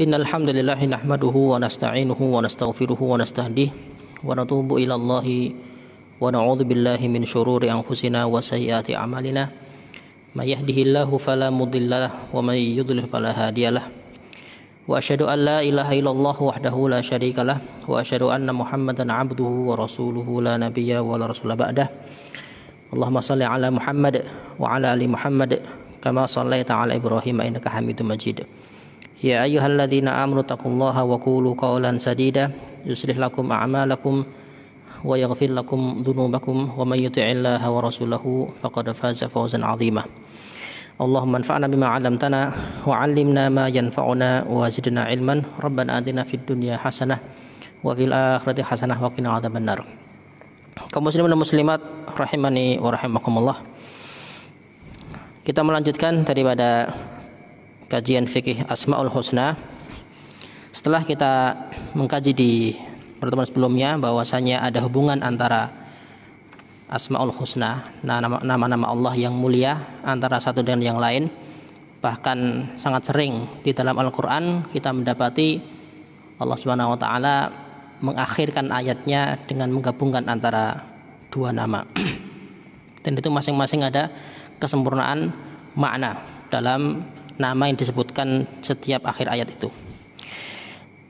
إن الحمد لله نحمده ونستعينه ونستغفره ونستهديه ونتوب إلى الله ونعوذ بالله من شرور أنفسنا وسيئات أعمالنا من يهده الله فلا مضل له ومن يضلل فلا هادي له وأشهد أن لا إله إلا الله وحده لا شريك له وأشهد أن محمدا عبده ورسوله لا نبي ولا رسول بعده اللهم صل على محمد وعلى آل محمد كما صليت على إبراهيم إنك حميد مجيد يا أيها الذين آمنوا اتقوا الله وقولوا قولا سديدا يصلح لكم أعمالكم ويغفر لكم ذنوبكم ومن يطع الله ورسوله فقد فاز فوزا عظيما اللهم انفعنا بما علمتنا وعلمنا ما ينفعنا وزدنا علما ربنا آتنا في الدنيا حسنة وفي الآخرة حسنة وقنا عذاب النار kaum muslimin dan muslimat rahimani wa kita melanjutkan daripada kajian fikih Asmaul Husna. Setelah kita mengkaji di pertemuan sebelumnya bahwasanya ada hubungan antara Asmaul Husna, nah, nama-nama Allah yang mulia antara satu dengan yang lain. Bahkan sangat sering di dalam Al-Qur'an kita mendapati Allah Subhanahu wa taala mengakhirkan ayatnya dengan menggabungkan antara dua nama. Dan itu masing-masing ada kesempurnaan makna dalam nama yang disebutkan setiap akhir ayat itu.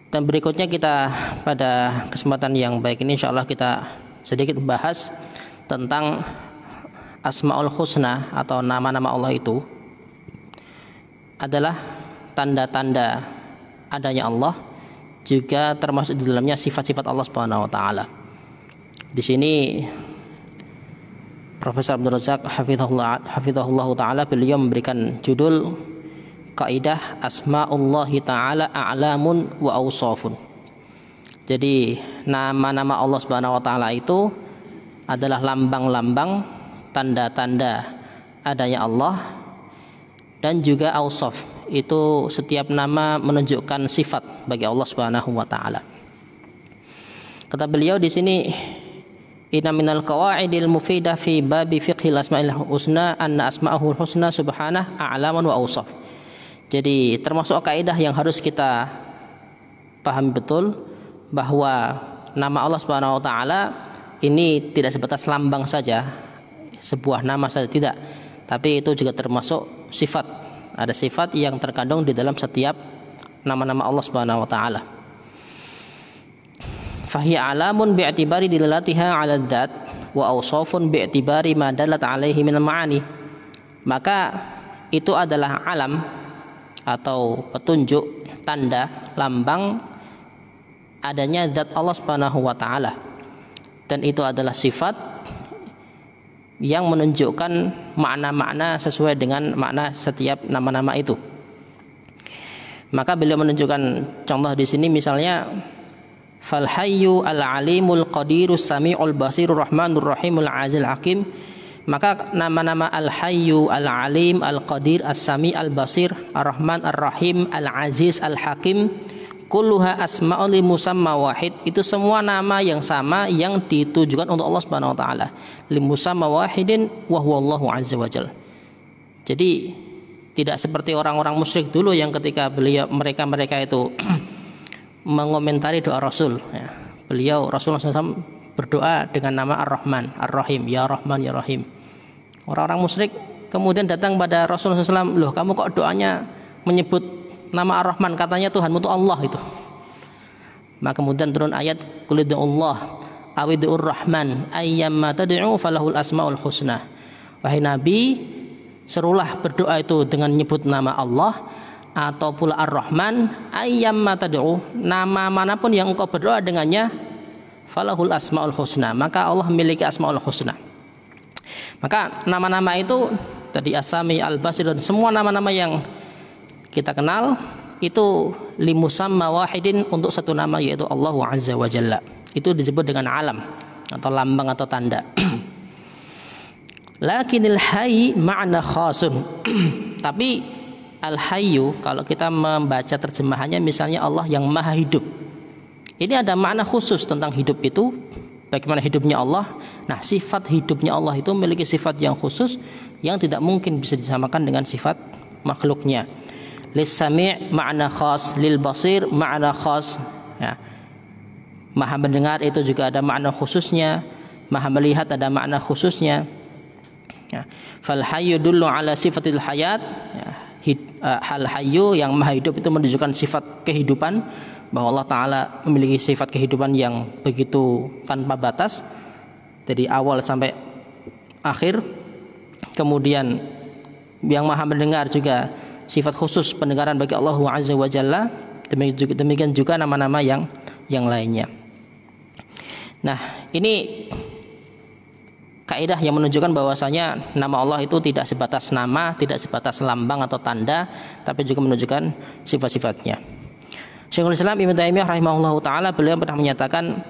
Dan berikutnya kita pada kesempatan yang baik ini insya Allah kita sedikit membahas tentang Asma'ul Husna atau nama-nama Allah itu adalah tanda-tanda adanya Allah juga termasuk di dalamnya sifat-sifat Allah Subhanahu wa taala. Di sini Profesor Abdul Razak hafizahullah hafizahullah taala beliau memberikan judul kaidah asmaullah taala a'lamun wa awsafun. Jadi nama-nama Allah Subhanahu wa taala itu adalah lambang-lambang tanda-tanda adanya Allah dan juga awsaf itu setiap nama menunjukkan sifat bagi Allah Subhanahu wa taala. Kata beliau di sini Inna minal qawaidil mufidah fi babi fiqhil asma'il husna anna asma'ahul husna subhanah a'laman wa awsaf. Jadi termasuk kaidah yang harus kita pahami betul bahwa nama Allah Subhanahu wa taala ini tidak sebatas lambang saja, sebuah nama saja tidak, tapi itu juga termasuk sifat. Ada sifat yang terkandung di dalam setiap nama-nama Allah Subhanahu wa taala. Fahiya alamun bi'tibari dilalatiha 'ala dzat wa awsafun bi'tibari ma dalat 'alaihi min ma'ani. Maka itu adalah alam atau petunjuk tanda lambang adanya zat Allah Subhanahu wa taala. Dan itu adalah sifat yang menunjukkan makna-makna sesuai dengan makna setiap nama-nama itu. Maka beliau menunjukkan contoh di sini misalnya Falhayyu al alimul qadirus samiul basirur rahmanur rahimul azil hakim maka nama-nama Al-Hayyu, Al-Alim, Al-Qadir, Al sami Al-Basir, Ar-Rahman, Ar-Rahim, Al-Aziz, Al-Hakim Kulluha asma'ul musamma wahid Itu semua nama yang sama yang ditujukan untuk Allah Subhanahu wa taala. Limusamma wahidin wa huwallahu azza wa jal. Jadi tidak seperti orang-orang musyrik dulu yang ketika beliau mereka mereka itu mengomentari doa Rasul ya. Beliau Rasulullah SAW berdoa dengan nama Ar-Rahman, Ar-Rahim, Ya Rahman, Ya Rahim. Orang-orang musyrik kemudian datang pada Rasulullah SAW, loh kamu kok doanya menyebut nama Ar-Rahman, katanya Tuhanmu itu Allah itu. Maka kemudian turun ayat kulidu Allah awidu rahman ayyamma tad'u falahul asmaul husna. Wahai Nabi, serulah berdoa itu dengan menyebut nama Allah atau pula Ar-Rahman ayyamma tad'u, nama manapun yang engkau berdoa dengannya falahul asmaul husna, maka Allah memiliki asmaul husna. Maka nama-nama itu tadi Asami, al Basir dan semua nama-nama yang kita kenal itu limusamma wahidin untuk satu nama yaitu Allah Azza wa Jalla. Itu disebut dengan alam atau lambang atau tanda. Lakinil hayy ma'na khasun. Tapi al hayyu kalau kita membaca terjemahannya misalnya Allah yang maha hidup. Ini ada makna khusus tentang hidup itu bagaimana hidupnya Allah. Nah, sifat hidupnya Allah itu memiliki sifat yang khusus yang tidak mungkin bisa disamakan dengan sifat makhluknya. Lissami' makna khas, lil basir makna khas. Ya. Maha mendengar itu juga ada makna khususnya, maha melihat ada makna khususnya. Ya. Fal hayyu dullu ala sifatil hayat. Ya. Hid, uh, eh, hal hayyu yang maha hidup itu menunjukkan sifat kehidupan bahwa Allah Ta'ala memiliki sifat kehidupan yang begitu tanpa batas dari awal sampai akhir kemudian yang maha mendengar juga sifat khusus pendengaran bagi Allah Azza wa Jalla demikian juga nama-nama yang yang lainnya nah ini kaidah yang menunjukkan bahwasanya nama Allah itu tidak sebatas nama, tidak sebatas lambang atau tanda, tapi juga menunjukkan sifat-sifatnya. Syekhul Islam Ibnu Taimiyah rahimahullahu taala beliau pernah menyatakan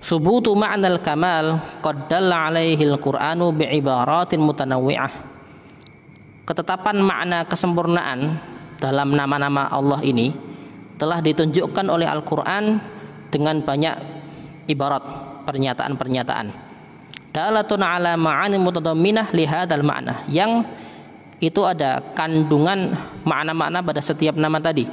Subutu al kamal qad dalla alaihi al-Qur'anu ibaratin mutanawwi'ah. Ketetapan makna kesempurnaan dalam nama-nama Allah ini telah ditunjukkan oleh Al-Qur'an dengan banyak ibarat, pernyataan-pernyataan. Dalatun ala ma'ani mutadamminah hadzal makna yang itu ada kandungan makna-makna pada setiap nama tadi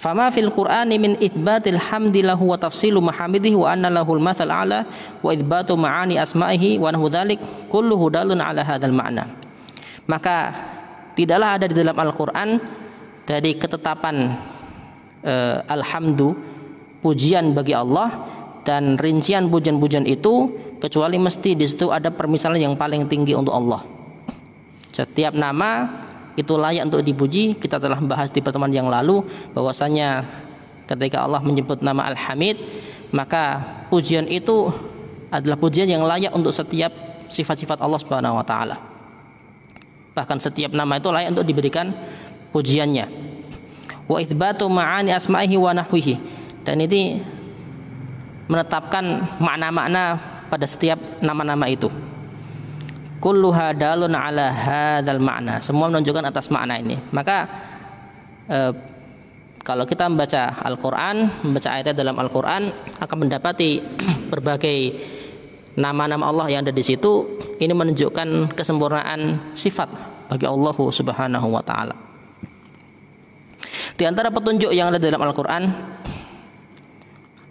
Fama fil Qur'ani min itbatil hamdi lahu wa tafsilu mahamidihi wa anna lahu al mathal ala wa itbatu ma'ani asma'ihi wa nahu dhalik kulluhu dalun ala hadhal ma'na. Maka tidaklah ada di dalam Al-Qur'an dari ketetapan eh, alhamdu pujian bagi Allah dan rincian pujian-pujian itu kecuali mesti di situ ada permisalan yang paling tinggi untuk Allah. Setiap nama itu layak untuk dipuji kita telah membahas di pertemuan yang lalu bahwasanya ketika Allah menyebut nama Al-Hamid maka pujian itu adalah pujian yang layak untuk setiap sifat-sifat Allah Subhanahu wa taala. Bahkan setiap nama itu layak untuk diberikan pujiannya. Wa itsbatu ma'ani asma'ihi wa nahwihi. Dan ini menetapkan makna-makna pada setiap nama-nama itu kullu hadalun ala hadal makna semua menunjukkan atas makna ini maka e, kalau kita membaca Al-Quran membaca ayat dalam Al-Quran akan mendapati berbagai nama-nama Allah yang ada di situ ini menunjukkan kesempurnaan sifat bagi Allah Subhanahu wa taala. Di antara petunjuk yang ada dalam Al-Qur'an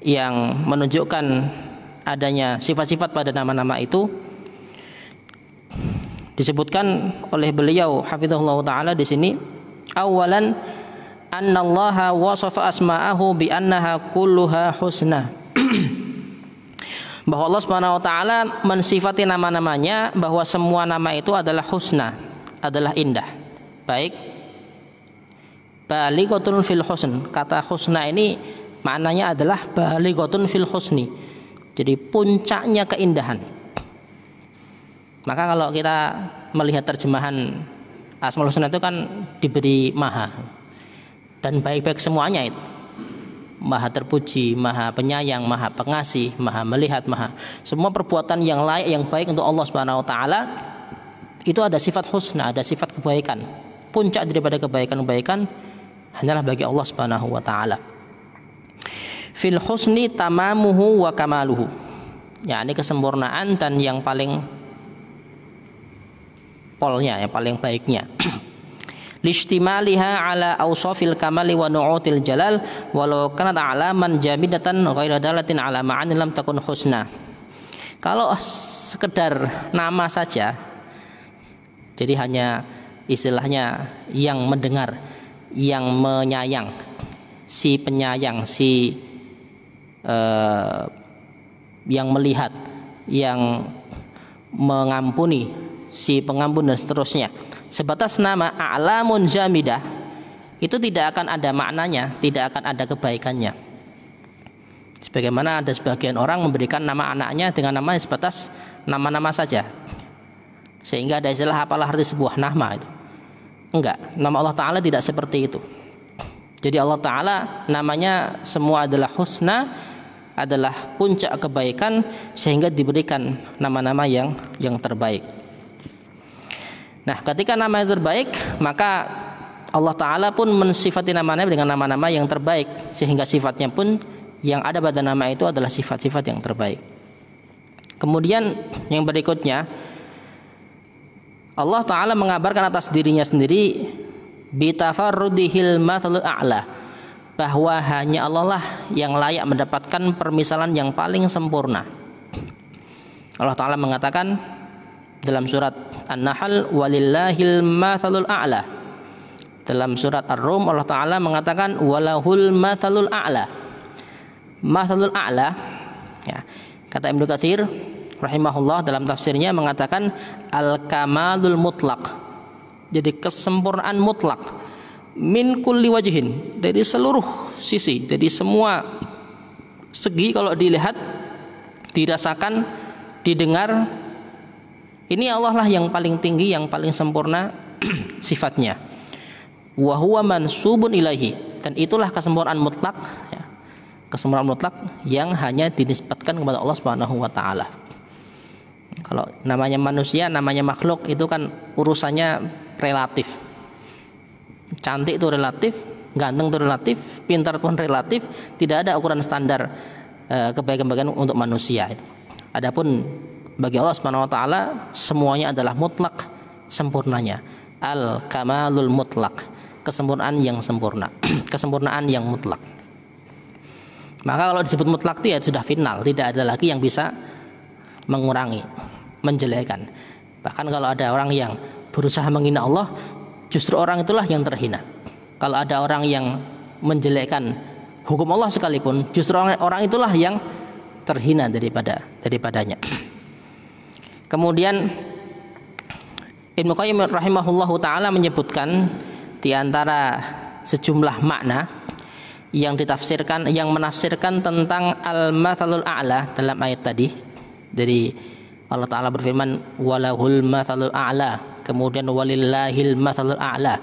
yang menunjukkan adanya sifat-sifat pada nama-nama itu disebutkan oleh beliau hafizahullah taala di sini awalan annallaha wasafa asma'ahu bi annaha kulluha husna bahwa Allah Subhanahu wa taala mensifati nama-namanya bahwa semua nama itu adalah husna, adalah indah. Baik. Balighatun fil husn. Kata husna ini maknanya adalah balighatun fil husni. Jadi puncaknya keindahan. Maka kalau kita melihat terjemahan Asmaul Husna itu kan diberi maha dan baik-baik semuanya itu. Maha terpuji, maha penyayang, maha pengasih, maha melihat, maha semua perbuatan yang layak yang baik untuk Allah Subhanahu wa taala itu ada sifat husna, ada sifat kebaikan. Puncak daripada kebaikan-kebaikan hanyalah bagi Allah Subhanahu wa taala. Fil husni tamamuhu wa kamaluhu. Ya ini kesempurnaan dan yang paling polnya yang paling baiknya lishtimaliha ala awsafil kamali wa nu'util jalal walau kanat alaman jamidatan ghaira dalatin ala ma'an lam takun husna kalau sekedar nama saja jadi hanya istilahnya yang mendengar yang menyayang si penyayang si eh, yang melihat yang mengampuni si pengampun dan seterusnya. Sebatas nama a'lamun jamidah itu tidak akan ada maknanya, tidak akan ada kebaikannya. Sebagaimana ada sebagian orang memberikan nama anaknya dengan nama yang sebatas nama-nama saja. Sehingga ada istilah apalah arti sebuah nama itu. Enggak, nama Allah Ta'ala tidak seperti itu. Jadi Allah Ta'ala namanya semua adalah husna, adalah puncak kebaikan sehingga diberikan nama-nama yang yang terbaik. Nah, ketika nama itu terbaik, maka Allah Ta'ala pun mensifati namanya dengan nama-nama yang terbaik sehingga sifatnya pun yang ada pada nama itu adalah sifat-sifat yang terbaik kemudian yang berikutnya Allah Ta'ala mengabarkan atas dirinya sendiri "Bitafarudihil mathalul a'la bahwa hanya Allah lah yang layak mendapatkan permisalan yang paling sempurna Allah Ta'ala mengatakan dalam surat An-Nahl walillahil mathalul a'la. Dalam surat Ar-Rum Allah taala mengatakan walahul mathalul a'la. Mathalul a'la ya. Kata Ibnu Katsir rahimahullah dalam tafsirnya mengatakan al-kamalul mutlak. Jadi kesempurnaan mutlak min kulli wajihin dari seluruh sisi, dari semua segi kalau dilihat dirasakan didengar ini Allah lah yang paling tinggi, yang paling sempurna sifatnya. Wahwah mansubun ilahi. dan itulah kesempurnaan mutlak ya. Kesempurnaan mutlak yang hanya dinisbatkan kepada Allah Subhanahu wa taala. Kalau namanya manusia, namanya makhluk itu kan urusannya relatif. Cantik itu relatif, ganteng itu relatif, pintar pun relatif, tidak ada ukuran standar eh, kebaikan-kebaikan untuk manusia Adapun bagi Allah Subhanahu wa taala semuanya adalah mutlak sempurnanya. Al kamalul mutlak, kesempurnaan yang sempurna, kesempurnaan yang mutlak. Maka kalau disebut mutlak itu ya sudah final, tidak ada lagi yang bisa mengurangi, menjelekan. Bahkan kalau ada orang yang berusaha menghina Allah, justru orang itulah yang terhina. Kalau ada orang yang menjelekan hukum Allah sekalipun, justru orang, orang itulah yang terhina daripada daripadanya. Kemudian Ibnu Qayyim rahimahullahu taala menyebutkan di antara sejumlah makna yang ditafsirkan yang menafsirkan tentang al masalul a'la dalam ayat tadi dari Allah taala berfirman walahul masalul a'la kemudian walillahil masalul a'la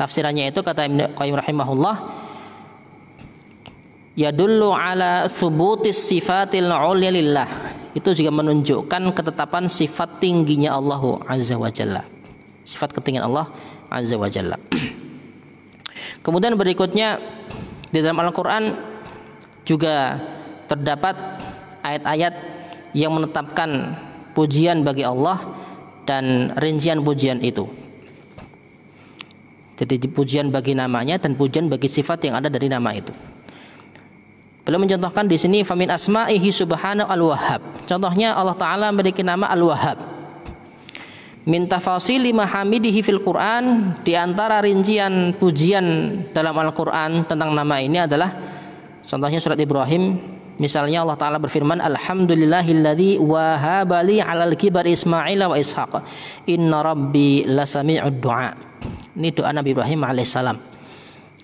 tafsirannya itu kata Ibnu Qayyim rahimahullah yadullu ala subutis sifatil ulia lillah itu juga menunjukkan ketetapan sifat tingginya Allah azza wa jalla sifat ketinggian Allah azza wa jalla kemudian berikutnya di dalam Al-Qur'an juga terdapat ayat-ayat yang menetapkan pujian bagi Allah dan rincian pujian itu jadi pujian bagi namanya dan pujian bagi sifat yang ada dari nama itu. Beliau mencontohkan di sini famin asma'ihi subhanahu al-wahhab. Contohnya Allah taala memiliki nama al-wahhab. Min tafasili mahamidihi fil Quran di antara rincian pujian dalam Al-Quran tentang nama ini adalah contohnya surat Ibrahim misalnya Allah taala berfirman alhamdulillahilladzi wahabali 'alal kibar Ismail wa Ishaq inna rabbi lasami'ud du'a ini doa Nabi Ibrahim alaihissalam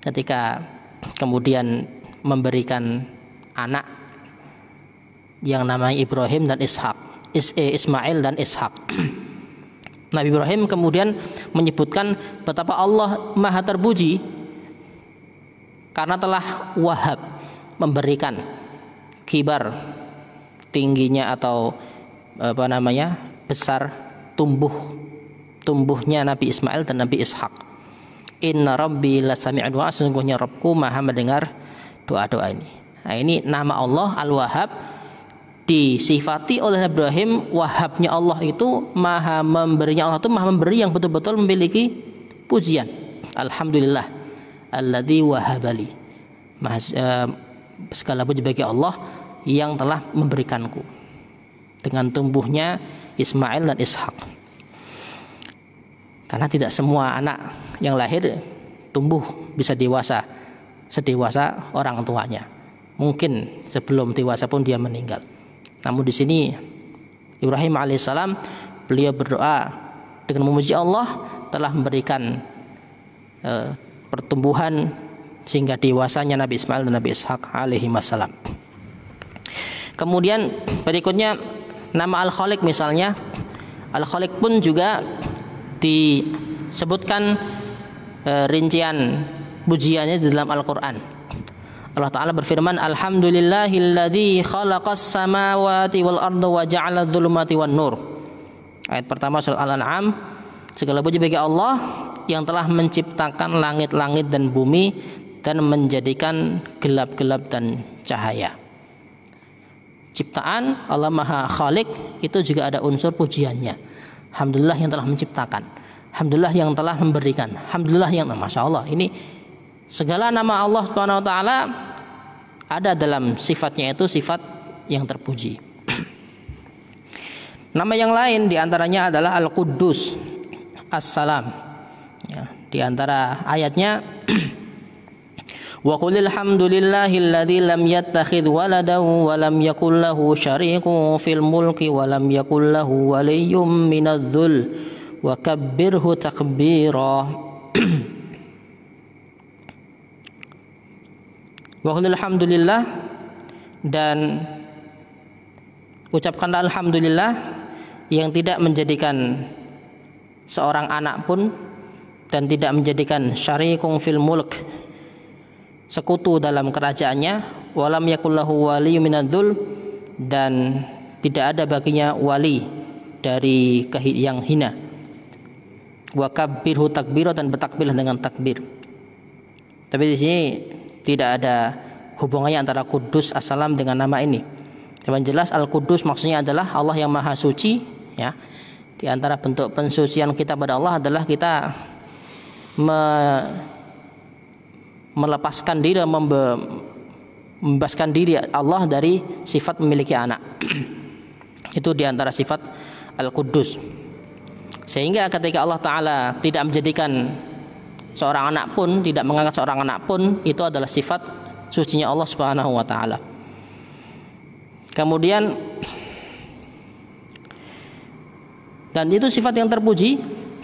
ketika kemudian memberikan anak yang namanya Ibrahim dan Ishak, Is eh, Ismail dan Ishak. Nabi Ibrahim kemudian menyebutkan betapa Allah Maha terpuji karena telah wahab memberikan kibar tingginya atau apa namanya besar tumbuh tumbuhnya Nabi Ismail dan Nabi Ishak. Inna Rabbi la wa sungguhnya Rabbku Maha mendengar doa-doa ini. Nah, ini nama Allah Al-Wahhab disifati oleh Nabi Ibrahim wahabnya Allah itu maha memberinya Allah itu maha memberi yang betul-betul memiliki pujian. Alhamdulillah alladzi wahabali. Maha, eh, segala puji bagi Allah yang telah memberikanku dengan tumbuhnya Ismail dan Ishak. Karena tidak semua anak yang lahir tumbuh bisa dewasa sedewasa orang tuanya. Mungkin sebelum dewasa pun dia meninggal. Namun di sini Ibrahim alaihissalam beliau berdoa dengan memuji Allah telah memberikan e, pertumbuhan sehingga dewasanya Nabi Ismail dan Nabi Ishak alaihi wasallam. Kemudian berikutnya nama Al-Khalik misalnya Al-Khalik pun juga disebutkan e, rincian pujiannya di dalam Al-Qur'an. Allah taala berfirman, "Alhamdulillahilladzi khalaqas samawati wal ardu wa ja'ala dzulumati wan nur." Ayat pertama surat Al-An'am, segala puji bagi Allah yang telah menciptakan langit-langit dan bumi dan menjadikan gelap-gelap dan cahaya. Ciptaan Allah Maha Khalik itu juga ada unsur pujiannya. Alhamdulillah yang telah menciptakan. Alhamdulillah yang telah memberikan. Alhamdulillah yang Masya Allah ini segala nama Allah Subhanahu wa taala ada dalam sifatnya itu sifat yang terpuji. Nama yang lain diantaranya adalah Al-Quddus As-Salam. Ya, di antara ayatnya Wa qulil hamdulillahi alladhi lam yattakhidh waladan wa lam yakul lahu syariqun fil mulki wa lam yakul lahu waliyyun minadh-dhul wa kabbirhu takbira. Wa alhamdulillah dan ucapkanlah alhamdulillah yang tidak menjadikan seorang anak pun dan tidak menjadikan syarikung fil mulk sekutu dalam kerajaannya walam yakullahu wali minadzul dan tidak ada baginya wali dari yang hina wa kabbirhu takbiro dan bertakbirlah dengan takbir tapi di sini tidak ada hubungannya antara Kudus Assalam dengan nama ini. Yang jelas Al-Kudus maksudnya adalah Allah yang Maha Suci ya. Di antara bentuk pensucian kita pada Allah adalah kita me melepaskan diri membebaskan diri Allah dari sifat memiliki anak. Itu di antara sifat al Kudus. Sehingga ketika Allah taala tidak menjadikan seorang anak pun, tidak mengangkat seorang anak pun, itu adalah sifat sucinya Allah Subhanahu wa taala. Kemudian dan itu sifat yang terpuji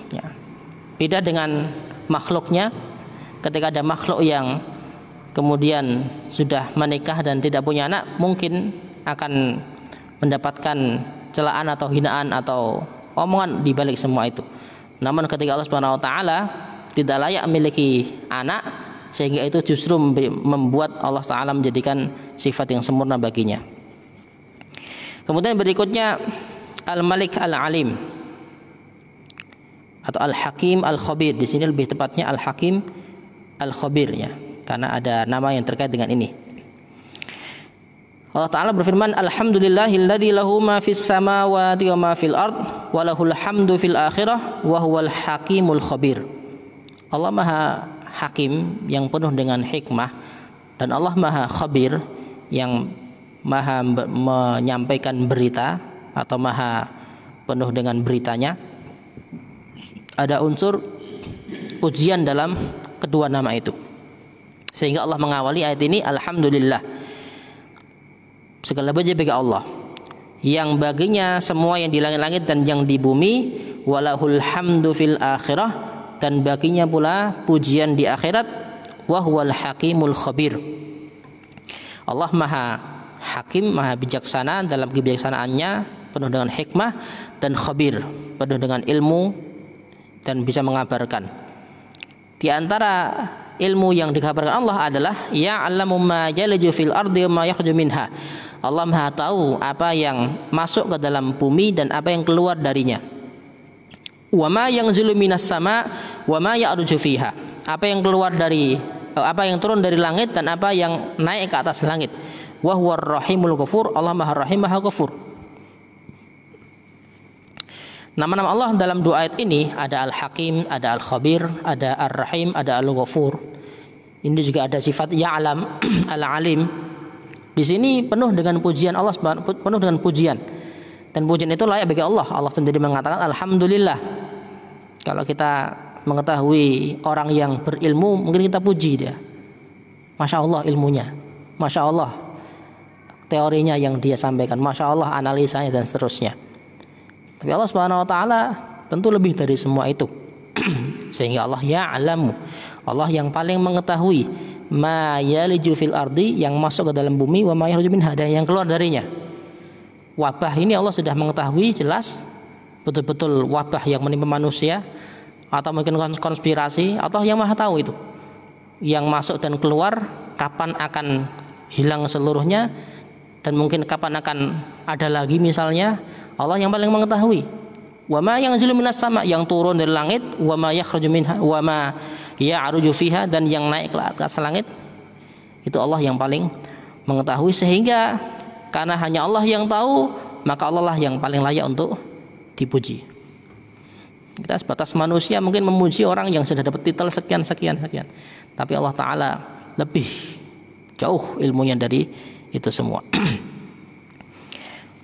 ya. Beda dengan makhluknya ketika ada makhluk yang kemudian sudah menikah dan tidak punya anak mungkin akan mendapatkan celaan atau hinaan atau omongan di balik semua itu. Namun ketika Allah Subhanahu wa taala tidak layak memiliki anak sehingga itu justru membuat Allah Ta'ala menjadikan sifat yang sempurna baginya kemudian berikutnya Al-Malik Al-Alim atau Al-Hakim Al-Khabir di sini lebih tepatnya Al-Hakim Al-Khabir ya karena ada nama yang terkait dengan ini Allah Ta'ala berfirman Alhamdulillahilladzi lahu ma fis samawati wa ma fil ard wa lahul hamdu fil akhirah wa huwal hakimul khabir Allah Maha Hakim yang penuh dengan hikmah dan Allah Maha Khabir yang Maha menyampaikan berita atau Maha penuh dengan beritanya. Ada unsur pujian dalam kedua nama itu. Sehingga Allah mengawali ayat ini alhamdulillah. Segala puji bagi Allah yang baginya semua yang di langit-langit dan yang di bumi walahul hamdu fil akhirah dan baginya pula pujian di akhirat wahwal hakimul khabir Allah maha hakim maha bijaksana dalam kebijaksanaannya penuh dengan hikmah dan khabir penuh dengan ilmu dan bisa mengabarkan di antara ilmu yang dikabarkan Allah adalah ya ya'lamu ma yaliju fil ardi ma yakhruju minha Allah Maha tahu apa yang masuk ke dalam bumi dan apa yang keluar darinya wama yang zuluminas sama wama ya fiha apa yang keluar dari eh, apa yang turun dari langit dan apa yang naik ke atas langit wahwar rahimul kufur Allah maha rahim maha kufur Nama-nama Allah dalam dua ayat ini ada Al-Hakim, ada Al-Khabir, ada Ar-Rahim, ada Al-Ghafur. Ini juga ada sifat Ya'lam, Al-Alim. Di sini penuh dengan pujian Allah penuh dengan pujian dan pujian itu layak bagi Allah. Allah sendiri mengatakan alhamdulillah. Kalau kita mengetahui orang yang berilmu, mungkin kita puji dia. Masya Allah ilmunya, masya Allah teorinya yang dia sampaikan, masya Allah analisanya dan seterusnya. Tapi Allah Subhanahu Wa Taala tentu lebih dari semua itu, sehingga Allah ya alamu, Allah yang paling mengetahui ma yaliju fil ardi yang masuk ke dalam bumi wa ma minha yang keluar darinya wabah ini Allah sudah mengetahui jelas betul-betul wabah yang menimpa manusia atau mungkin konspirasi atau yang maha tahu itu yang masuk dan keluar kapan akan hilang seluruhnya dan mungkin kapan akan ada lagi misalnya Allah yang paling mengetahui Wama yang minas sama yang turun dari langit wama ya yakhruju wama ya arujufiha dan yang naik ke atas langit itu Allah yang paling mengetahui sehingga karena hanya Allah yang tahu maka Allah lah yang paling layak untuk dipuji kita sebatas manusia mungkin memuji orang yang sudah dapat titel sekian sekian sekian tapi Allah Ta'ala lebih jauh ilmunya dari itu semua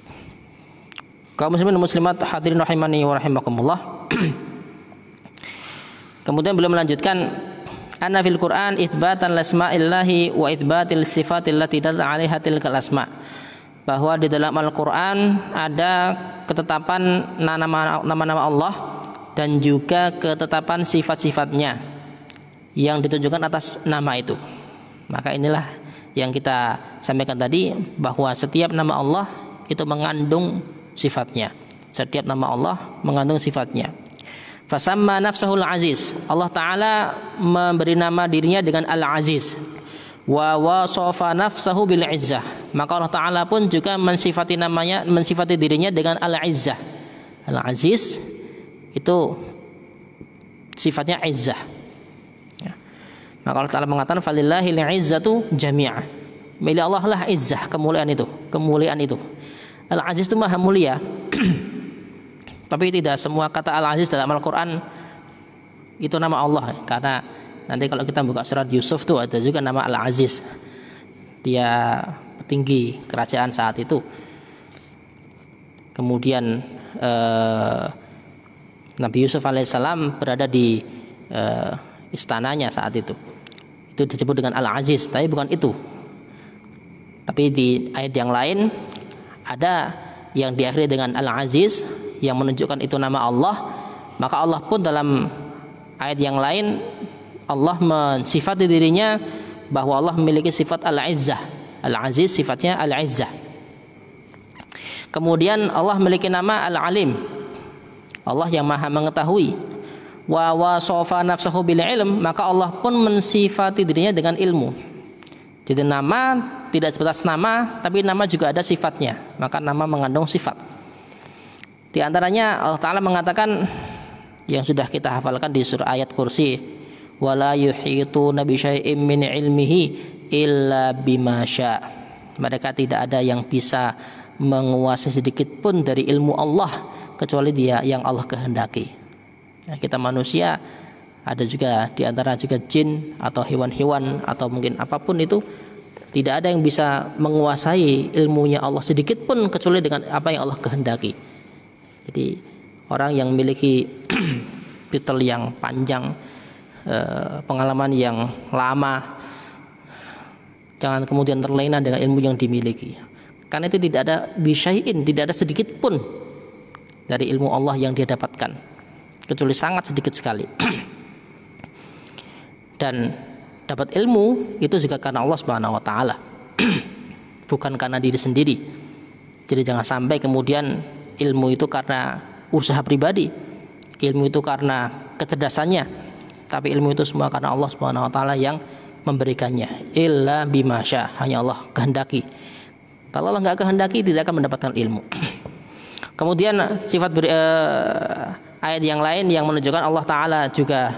kaum muslimin muslimat hadirin rahimani wa rahimakumullah kemudian beliau melanjutkan anna fil Quran itbatan lasma'illahi wa itbatil sifatil lati dalal 'alaiha bahwa di dalam Al-Qur'an ada ketetapan nama-nama Allah dan juga ketetapan sifat-sifatnya yang ditunjukkan atas nama itu. Maka inilah yang kita sampaikan tadi bahwa setiap nama Allah itu mengandung sifatnya. Setiap nama Allah mengandung sifatnya. Fasamma nafsahul aziz. Allah Ta'ala memberi nama dirinya dengan al-aziz. Wa wasofa nafsahu bil izzah maka Allah Taala pun juga mensifati namanya mensifati dirinya dengan al izzah al aziz itu sifatnya izzah ya. maka Allah Taala mengatakan falillahi al tu jami'ah milik Allah lah izzah kemuliaan itu kemuliaan itu al aziz itu maha mulia tapi tidak semua kata al aziz dalam Al Quran itu nama Allah karena nanti kalau kita buka surat Yusuf tuh ada juga nama al aziz dia tinggi kerajaan saat itu. Kemudian eh, Nabi Yusuf alaihissalam berada di eh, istananya saat itu. Itu disebut dengan Al-Aziz, tapi bukan itu. Tapi di ayat yang lain ada yang diakhiri dengan Al-Aziz yang menunjukkan itu nama Allah, maka Allah pun dalam ayat yang lain Allah mensifati dirinya bahwa Allah memiliki sifat al-izzah Al-Aziz sifatnya Al-Izzah. Kemudian Allah memiliki nama Al-Alim. Allah yang Maha mengetahui. Wa wasofa nafsahu bil ilm, maka Allah pun mensifati dirinya dengan ilmu. Jadi nama tidak sebatas nama, tapi nama juga ada sifatnya. Maka nama mengandung sifat. Di antaranya Allah Ta'ala mengatakan yang sudah kita hafalkan di surah ayat kursi wala yuhitu nabi syai'im min ilmihi illa bimasha mereka tidak ada yang bisa menguasai sedikit pun dari ilmu Allah kecuali dia yang Allah kehendaki nah, kita manusia ada juga di antara juga jin atau hewan-hewan atau mungkin apapun itu tidak ada yang bisa menguasai ilmunya Allah sedikit pun kecuali dengan apa yang Allah kehendaki. Jadi orang yang memiliki titel yang panjang, eh, pengalaman yang lama, Jangan kemudian terlena dengan ilmu yang dimiliki. Karena itu tidak ada bisyai'in, tidak ada sedikit pun dari ilmu Allah yang dia dapatkan. Kecuali sangat sedikit sekali. Dan dapat ilmu itu juga karena Allah Subhanahu wa taala. Bukan karena diri sendiri. Jadi jangan sampai kemudian ilmu itu karena usaha pribadi, ilmu itu karena kecerdasannya, tapi ilmu itu semua karena Allah Subhanahu wa taala yang memberikannya illa bimasha hanya Allah kehendaki kalau Allah nggak kehendaki tidak akan mendapatkan ilmu kemudian sifat beri, eh, ayat yang lain yang menunjukkan Allah Taala juga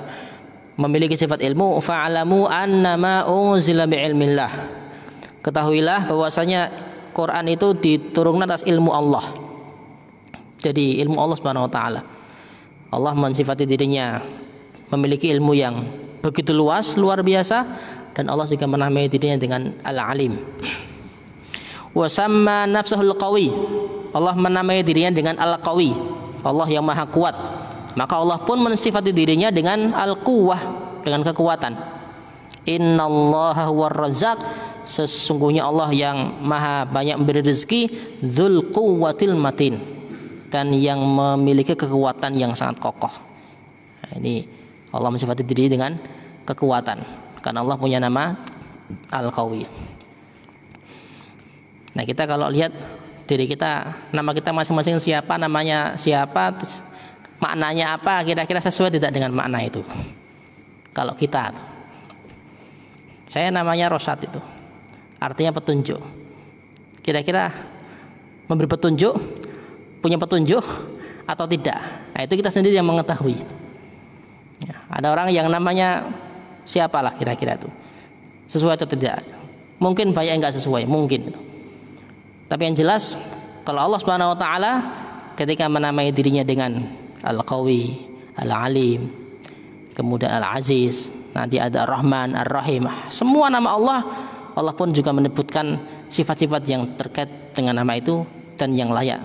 memiliki sifat ilmu fa'alamu annama unzila bi'ilmillah ketahuilah bahwasanya Quran itu diturunkan atas ilmu Allah jadi ilmu Allah Subhanahu wa taala Allah mensifati dirinya memiliki ilmu yang begitu luas, luar biasa, dan Allah juga menamai dirinya dengan Al-Alim. Wasamma nafsahul qawi. Allah menamai dirinya dengan Al-Qawi. Allah yang maha kuat. Maka Allah pun mensifati dirinya dengan Al-Quwah, dengan kekuatan. Innallaha huwar razzaq. Sesungguhnya Allah yang maha banyak memberi rezeki, dzul quwwatil matin. Dan yang memiliki kekuatan yang sangat kokoh. Nah, ini Allah mensifati diri dengan kekuatan karena Allah punya nama Al-Qawi. Nah, kita kalau lihat diri kita, nama kita masing-masing siapa, namanya siapa, maknanya apa, kira-kira sesuai tidak dengan makna itu. Kalau kita saya namanya Rosat itu. Artinya petunjuk. Kira-kira memberi petunjuk, punya petunjuk atau tidak. Nah, itu kita sendiri yang mengetahui. Ya, ada orang yang namanya Siapalah kira-kira itu? Sesuai atau tidak? Mungkin banyak yang nggak sesuai, mungkin. Tapi yang jelas kalau Allah Subhanahu wa taala ketika menamai dirinya dengan Al-Qawi, Al-Alim, kemudian Al-Aziz, nanti ada Ar-Rahman, Ar-Rahim. Semua nama Allah Allah pun juga menyebutkan sifat-sifat yang terkait dengan nama itu dan yang layak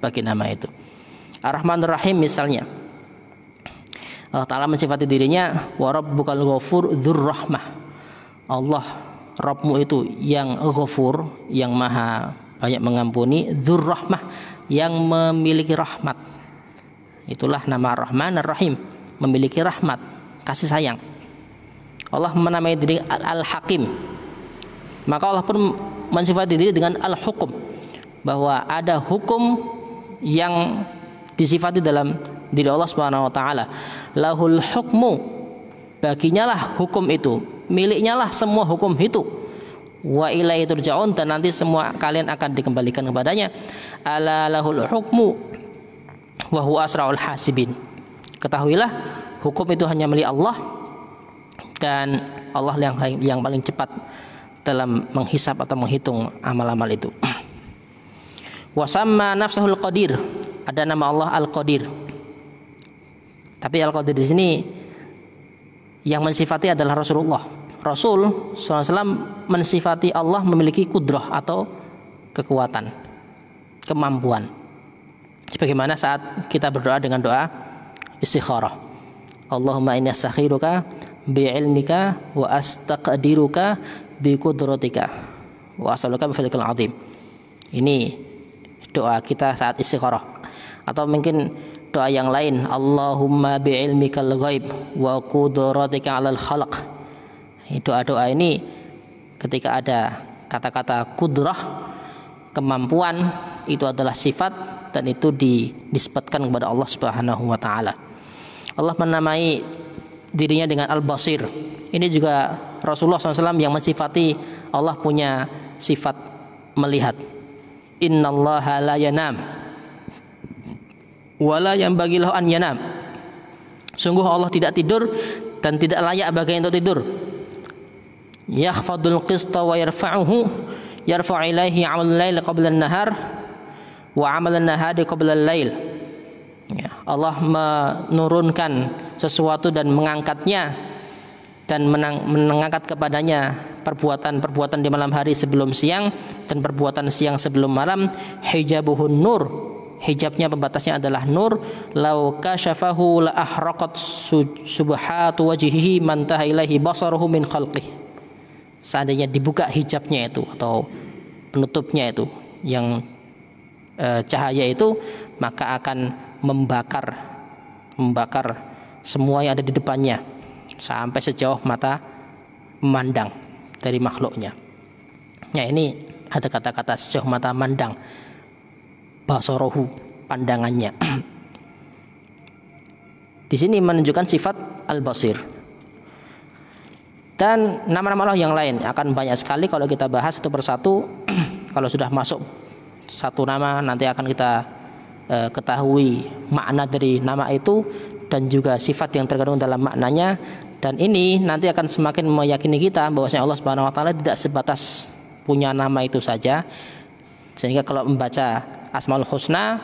bagi nama itu. Ar-Rahman Ar-Rahim misalnya. Allah Ta'ala mensifati dirinya Warab bukan ghafur Zurrahmah Allah Rabbmu itu yang ghafur Yang maha banyak mengampuni Zurrahmah yang memiliki rahmat Itulah nama Rahman rahim Memiliki rahmat Kasih sayang Allah menamai diri Al-Hakim Maka Allah pun mensifati diri dengan Al-Hukum Bahwa ada hukum yang disifati dalam diri Allah Subhanahu wa taala. Lahul hukmu. Baginya lah hukum itu. Miliknya lah semua hukum itu. Wa ilaihi turja'un dan nanti semua kalian akan dikembalikan kepadanya. Ala lahul hukmu wa huwa asraul hasibin. Ketahuilah hukum itu hanya milik Allah dan Allah yang yang paling cepat dalam menghisap atau menghitung amal-amal itu. Wasamma nafsahul qadir. Ada nama Allah Al-Qadir. Tapi Al-Qadir di sini yang mensifati adalah Rasulullah. Rasul SAW mensifati Allah memiliki kudroh atau kekuatan, kemampuan. Sebagaimana saat kita berdoa dengan doa istikharah. Allahumma inni astakhiruka bi'ilmika wa astaqdiruka bi kudratika wa as'aluka bi fadlikal azim. Ini doa kita saat istikharah. Atau mungkin doa yang lain Allahumma bi'ilmikal ghaib wa qudratika 'alal khalq doa-doa ini ketika ada kata-kata kudrah kemampuan itu adalah sifat dan itu dinisbatkan kepada Allah Subhanahu wa taala Allah menamai dirinya dengan al-basir ini juga Rasulullah SAW yang mensifati Allah punya sifat melihat innallaha la yanam wala yang bagilah an yanam sungguh Allah tidak tidur dan tidak layak bagi untuk tidur yakhfadul qista wa yarfa'uhu yarfa' ilaihi 'amal lail qabla an-nahar wa 'amal an-nahari qabla al-lail ya Allah menurunkan sesuatu dan mengangkatnya dan menang, mengangkat kepadanya perbuatan-perbuatan di malam hari sebelum siang dan perbuatan siang sebelum malam hijabuhun nur hijabnya pembatasnya adalah nur lau kasyafahu la ahraqat subhatu wajhihi man ilaihi basaruhu min khalqih seandainya dibuka hijabnya itu atau penutupnya itu yang e, cahaya itu maka akan membakar membakar semua yang ada di depannya sampai sejauh mata memandang dari makhluknya. Ya ini ada kata-kata sejauh mata memandang basorohu pandangannya. Di sini menunjukkan sifat al-basir. Dan nama-nama Allah yang lain akan banyak sekali kalau kita bahas satu persatu. kalau sudah masuk satu nama nanti akan kita e, ketahui makna dari nama itu dan juga sifat yang tergantung dalam maknanya dan ini nanti akan semakin meyakini kita bahwasanya Allah Subhanahu wa taala tidak sebatas punya nama itu saja sehingga kalau membaca Asmaul Husna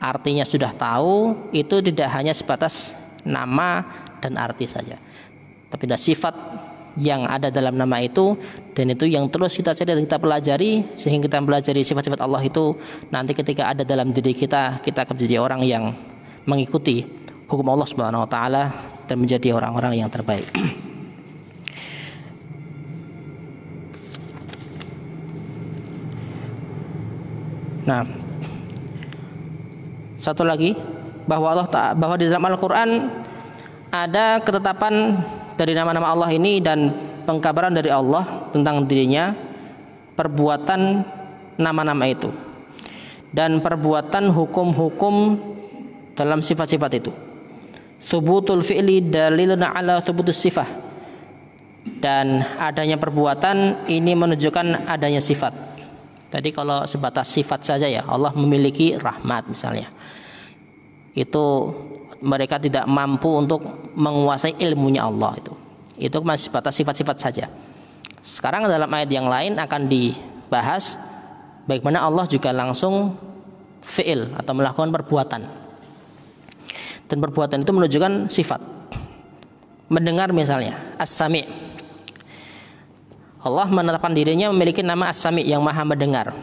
artinya sudah tahu itu tidak hanya sebatas nama dan arti saja. Tapi ada sifat yang ada dalam nama itu dan itu yang terus kita cari dan kita pelajari sehingga kita pelajari sifat-sifat Allah itu nanti ketika ada dalam diri kita kita akan menjadi orang yang mengikuti hukum Allah Subhanahu wa taala dan menjadi orang-orang yang terbaik. Nah, satu lagi bahwa Allah bahwa di dalam Al-Qur'an ada ketetapan dari nama-nama Allah ini dan pengkabaran dari Allah tentang dirinya perbuatan nama-nama itu dan perbuatan hukum-hukum dalam sifat-sifat itu. Subutul fi'li dalilun ala subutus sifah. Dan adanya perbuatan ini menunjukkan adanya sifat. Tadi kalau sebatas sifat saja ya, Allah memiliki rahmat misalnya. Itu mereka tidak mampu untuk menguasai ilmunya Allah itu. Itu masih sebatas sifat-sifat saja. Sekarang dalam ayat yang lain akan dibahas bagaimana Allah juga langsung fi'il atau melakukan perbuatan. Dan perbuatan itu menunjukkan sifat. Mendengar misalnya, as-sami' Allah menetapkan dirinya memiliki nama As-Sami yang Maha Mendengar.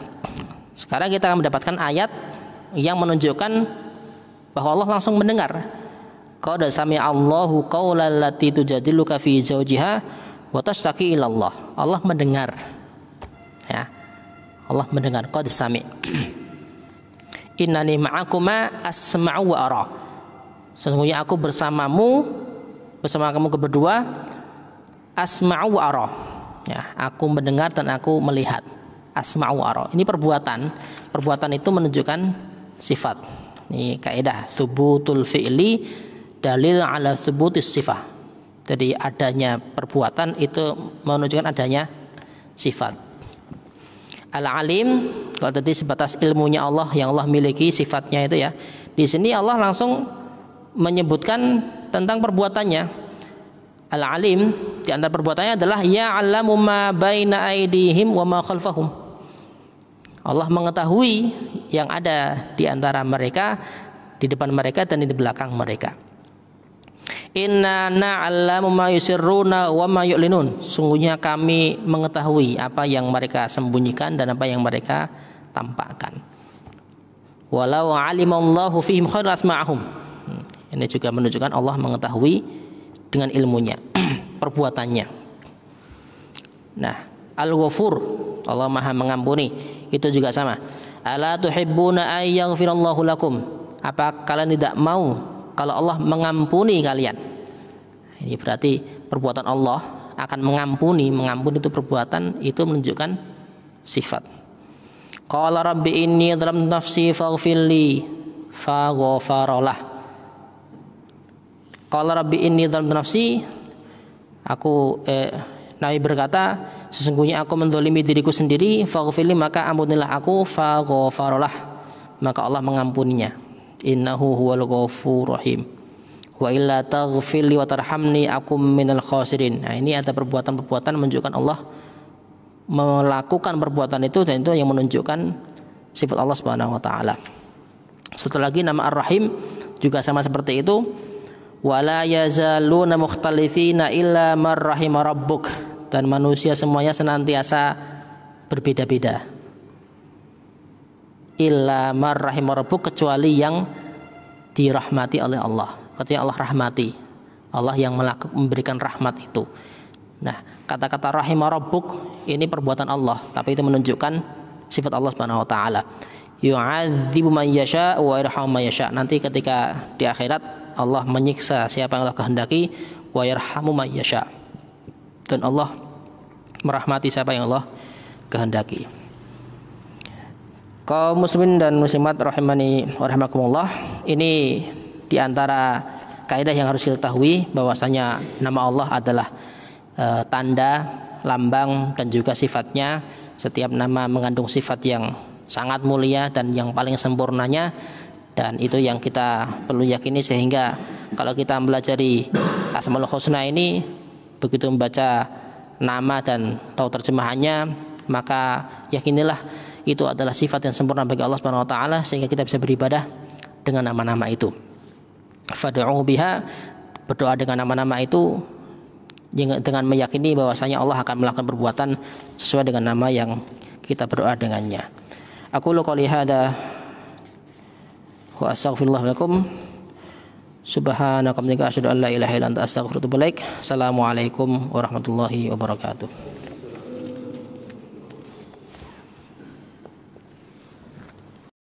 Sekarang kita akan mendapatkan ayat yang menunjukkan bahwa Allah langsung mendengar. Qad sami Allahu qaulal lati tujadiluka fi zawjiha wa tashtaki ila Allah. Allah mendengar. Ya. Allah mendengar qad sami'. Innani ma'akuma asma'u wa ara. Sesungguhnya aku bersamamu bersama kamu berdua asma'u wa ara ya aku mendengar dan aku melihat asma'u aro ini perbuatan perbuatan itu menunjukkan sifat ini kaidah subutul fi'li dalil ala subutis sifat jadi adanya perbuatan itu menunjukkan adanya sifat al alim kalau tadi sebatas ilmunya Allah yang Allah miliki sifatnya itu ya di sini Allah langsung menyebutkan tentang perbuatannya al alim di antara perbuatannya adalah ya'lamu ma baina aidihim wa ma khalfahum. Allah mengetahui yang ada di antara mereka, di depan mereka dan di belakang mereka. Inna na'lamu ma yusirruna wa ma yu'linun. Sungguhnya kami mengetahui apa yang mereka sembunyikan dan apa yang mereka tampakkan. Walau alimallahu fihim khairas ma'ahum. Hmm, ini juga menunjukkan Allah mengetahui dengan ilmunya, perbuatannya. Nah, Al-Ghafur, Allah Maha mengampuni, itu juga sama. Ala tuhibbuna ayyaghfirallahu lakum? Apa kalian tidak mau kalau Allah mengampuni kalian? Ini berarti perbuatan Allah akan mengampuni, mengampuni itu perbuatan itu menunjukkan sifat. Qala rabbi inni dalam nafsi faghfirli faghfaralah Qala rabbi inni dzalamtu nafsi aku eh, Nabi berkata sesungguhnya aku mendolimi diriku sendiri faghfirli maka ampunilah aku faghfaralah maka Allah mengampuninya innahu huwal ghafur rahim wa illa taghfirli wa tarhamni akum minal khasirin nah ini ada perbuatan-perbuatan menunjukkan Allah melakukan perbuatan itu dan itu yang menunjukkan sifat Allah Subhanahu wa taala. Satu lagi nama Ar-Rahim juga sama seperti itu wala yazaluna mukhtalifina illa marrahima rabbuk dan manusia semuanya senantiasa berbeda-beda illa marrahima rabbuk kecuali yang dirahmati oleh Allah kecuali Allah rahmati Allah yang melakukan memberikan rahmat itu nah kata-kata rahim rabbuk ini perbuatan Allah tapi itu menunjukkan sifat Allah Subhanahu wa taala yu'adzibu man yasha wa yarhamu man yasha nanti ketika di akhirat Allah menyiksa siapa yang Allah kehendaki wa yarhamu yasha. Dan Allah merahmati siapa yang Allah kehendaki. Kaum muslimin dan muslimat rahimani wa rahimakumullah, ini di antara kaidah yang harus diketahui, bahwasanya nama Allah adalah e, tanda, lambang dan juga sifatnya. Setiap nama mengandung sifat yang sangat mulia dan yang paling sempurnanya dan itu yang kita perlu yakini sehingga kalau kita mempelajari Asmaul Husna ini begitu membaca nama dan tahu terjemahannya maka yakinilah itu adalah sifat yang sempurna bagi Allah Subhanahu wa taala sehingga kita bisa beribadah dengan nama-nama itu. Fad'u biha berdoa dengan nama-nama itu dengan meyakini bahwasanya Allah akan melakukan perbuatan sesuai dengan nama yang kita berdoa dengannya. Aku lu qouli hadza wa astaghfirullah lakum subhanaka wa bihamdika asyhadu an la ilaha illa anta astaghfiruka wa atubu ilaik assalamualaikum warahmatullahi wabarakatuh